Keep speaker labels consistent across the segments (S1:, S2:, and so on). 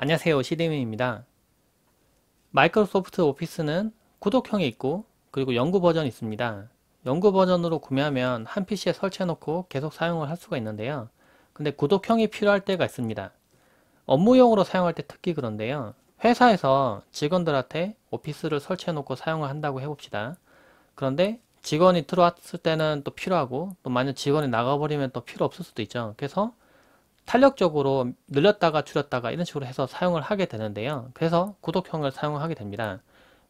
S1: 안녕하세요 시대민입니다 마이크로소프트 오피스는 구독형이 있고 그리고 연구 버전이 있습니다 연구 버전으로 구매하면 한 PC에 설치해 놓고 계속 사용을 할 수가 있는데요 근데 구독형이 필요할 때가 있습니다 업무용으로 사용할 때 특히 그런데요 회사에서 직원들한테 오피스를 설치해 놓고 사용을 한다고 해봅시다 그런데 직원이 들어왔을 때는 또 필요하고 또 만약 직원이 나가버리면 또 필요 없을 수도 있죠 그래서 탄력적으로 늘렸다가 줄였다가 이런 식으로 해서 사용을 하게 되는데요. 그래서 구독형을 사용하게 됩니다.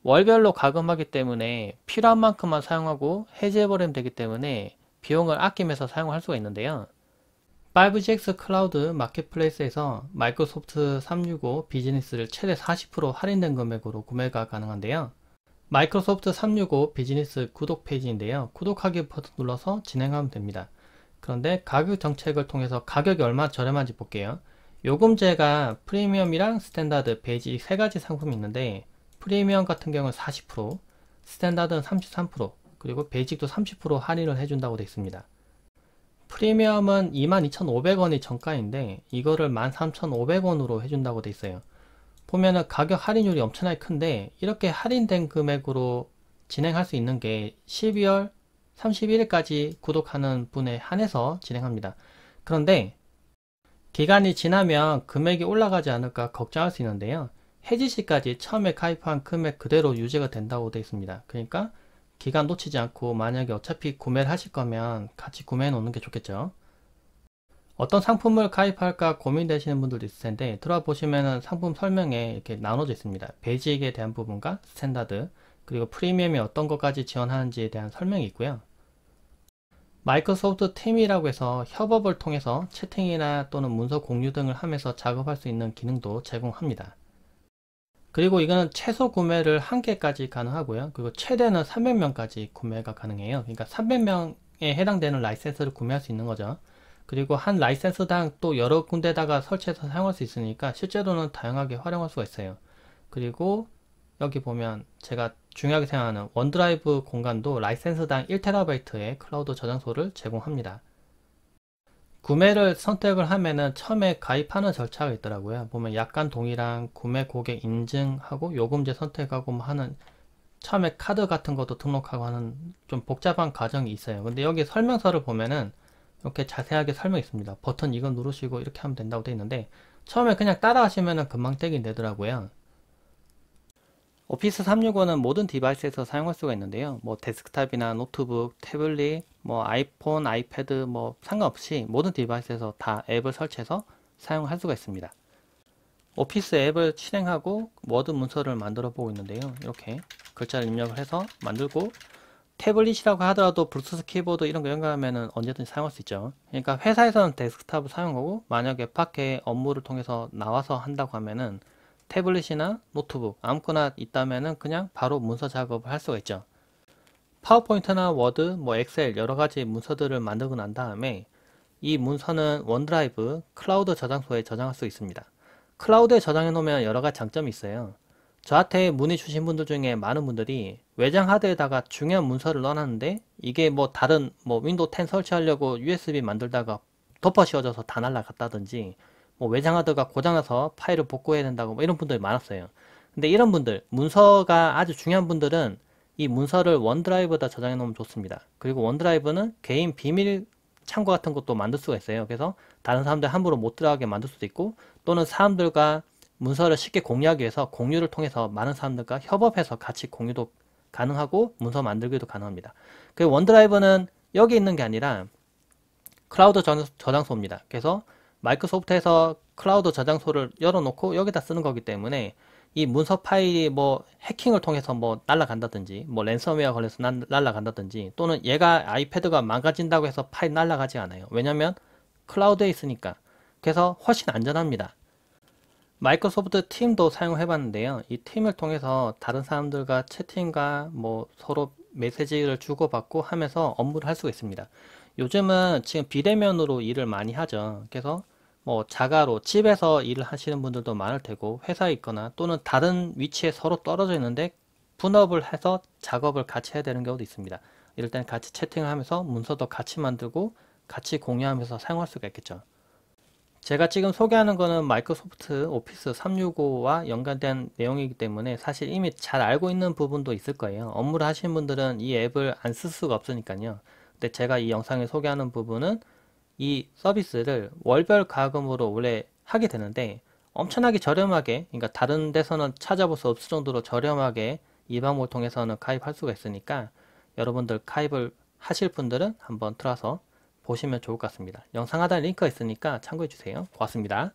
S1: 월별로 가금하기 때문에 필요한 만큼만 사용하고 해제해버리면 되기 때문에 비용을 아끼면서 사용할 수가 있는데요. 5GX 클라우드 마켓플레이스에서 마이크로소프트 365 비즈니스를 최대 40% 할인된 금액으로 구매가 가능한데요. 마이크로소프트 365 비즈니스 구독 페이지인데요. 구독하기 버튼 눌러서 진행하면 됩니다. 그런데 가격 정책을 통해서 가격이 얼마나 저렴한지 볼게요. 요금제가 프리미엄이랑 스탠다드, 베이지세 가지 상품이 있는데 프리미엄 같은 경우는 40%, 스탠다드는 33%, 그리고 베이직도 30% 할인을 해준다고 되어 있습니다. 프리미엄은 22,500원이 정가인데 이거를 13,500원으로 해준다고 되어 있어요. 보면은 가격 할인율이 엄청나게 큰데 이렇게 할인된 금액으로 진행할 수 있는 게 12월, 31일까지 구독하는 분에 한해서 진행합니다. 그런데 기간이 지나면 금액이 올라가지 않을까 걱정할 수 있는데요. 해지 시까지 처음에 가입한 금액 그대로 유지가 된다고 되어 있습니다. 그러니까 기간 놓치지 않고 만약에 어차피 구매를 하실 거면 같이 구매해 놓는 게 좋겠죠. 어떤 상품을 가입할까 고민되시는 분들도 있을 텐데 들어보시면 상품 설명에 이렇게 나눠져 있습니다. 베이직에 대한 부분과 스탠다드 그리고 프리미엄이 어떤 것까지 지원하는지에 대한 설명이 있고요. 마이크로소프트 템이라고 해서 협업을 통해서 채팅이나 또는 문서 공유 등을 하면서 작업할 수 있는 기능도 제공합니다. 그리고 이거는 최소 구매를 한개까지 가능하고요. 그리고 최대는 300명까지 구매가 가능해요. 그러니까 300명에 해당되는 라이센스를 구매할 수 있는 거죠. 그리고 한 라이센스당 또 여러 군데다가 설치해서 사용할 수 있으니까 실제로는 다양하게 활용할 수가 있어요. 그리고 여기 보면 제가 중요하게 생각하는 원드라이브 공간도 라이센스당 1TB의 클라우드 저장소를 제공합니다. 구매를 선택을 하면은 처음에 가입하는 절차가 있더라고요. 보면 약간동일한 구매 고객 인증하고 요금제 선택하고 뭐 하는 처음에 카드 같은 것도 등록하고 하는 좀 복잡한 과정이 있어요. 근데 여기 설명서를 보면은 이렇게 자세하게 설명 있습니다. 버튼 이건 누르시고 이렇게 하면 된다고 되어 있는데 처음에 그냥 따라 하시면은 금방 떼긴 되더라고요. 오피스 365는 모든 디바이스에서 사용할 수가 있는데요. 뭐 데스크탑이나 노트북, 태블릿, 뭐 아이폰, 아이패드 뭐 상관없이 모든 디바이스에서 다 앱을 설치해서 사용할 수가 있습니다. 오피스 앱을 실행하고 워드 문서를 만들어 보고 있는데요. 이렇게 글자를 입력을 해서 만들고 태블릿이라고 하더라도 블루투스 키보드 이런 거 연결하면 언제든지 사용할 수 있죠. 그러니까 회사에서는 데스크탑을 사용하고 만약에 밖에 업무를 통해서 나와서 한다고 하면은 태블릿이나 노트북 아무거나 있다면 그냥 바로 문서 작업을 할 수가 있죠. 파워포인트나 워드, 뭐 엑셀 여러 가지 문서들을 만들고 난 다음에 이 문서는 원드라이브 클라우드 저장소에 저장할 수 있습니다. 클라우드에 저장해 놓으면 여러 가지 장점이 있어요. 저한테 문의 주신 분들 중에 많은 분들이 외장 하드에다가 중요한 문서를 넣어놨는데 이게 뭐 다른 뭐 윈도우 10 설치하려고 USB 만들다가 덮어 씌워져서 다 날라갔다든지 뭐 외장하드가 고장나서 파일을 복구해야 된다고 뭐 이런 분들이 많았어요. 근데 이런 분들, 문서가 아주 중요한 분들은 이 문서를 원드라이브에다 저장해 놓으면 좋습니다. 그리고 원드라이브는 개인 비밀 창고 같은 것도 만들 수가 있어요. 그래서 다른 사람들 함부로 못 들어가게 만들 수도 있고 또는 사람들과 문서를 쉽게 공유하기 위해서 공유를 통해서 많은 사람들과 협업해서 같이 공유도 가능하고 문서 만들기도 가능합니다. 그 원드라이브는 여기 있는 게 아니라 클라우드 저장소입니다. 그래서 마이크로소프트에서 클라우드 저장소를 열어놓고 여기다 쓰는 거기 때문에 이 문서 파일이 뭐 해킹을 통해서 뭐 날라간다든지 뭐 랜섬웨어 걸려서 난, 날라간다든지 또는 얘가 아이패드가 망가진다고 해서 파일 날라가지 않아요. 왜냐면 클라우드에 있으니까. 그래서 훨씬 안전합니다. 마이크로소프트 팀도 사용해 봤는데요. 이 팀을 통해서 다른 사람들과 채팅과 뭐 서로 메시지를 주고받고 하면서 업무를 할 수가 있습니다. 요즘은 지금 비대면으로 일을 많이 하죠. 그래서 뭐 자가로 집에서 일을 하시는 분들도 많을 테고 회사에 있거나 또는 다른 위치에 서로 떨어져 있는데 분업을 해서 작업을 같이 해야 되는 경우도 있습니다. 이럴 때는 같이 채팅을 하면서 문서도 같이 만들고 같이 공유하면서 사용할 수가 있겠죠. 제가 지금 소개하는 거는 마이크로소프트 오피스 365와 연관된 내용이기 때문에 사실 이미 잘 알고 있는 부분도 있을 거예요. 업무를 하시는 분들은 이 앱을 안 쓸 수가 없으니까요. 근데 제가 이 영상에 소개하는 부분은 이 서비스를 월별 가금으로 원래 하게 되는데 엄청나게 저렴하게 그러니까 다른 데서는 찾아볼 수 없을 정도로 저렴하게 이 방법을 통해서는 가입할 수가 있으니까 여러분들 가입을 하실 분들은 한번 들어와서 보시면 좋을 것 같습니다. 영상 하단 링크가 있으니까 참고해 주세요. 고맙습니다.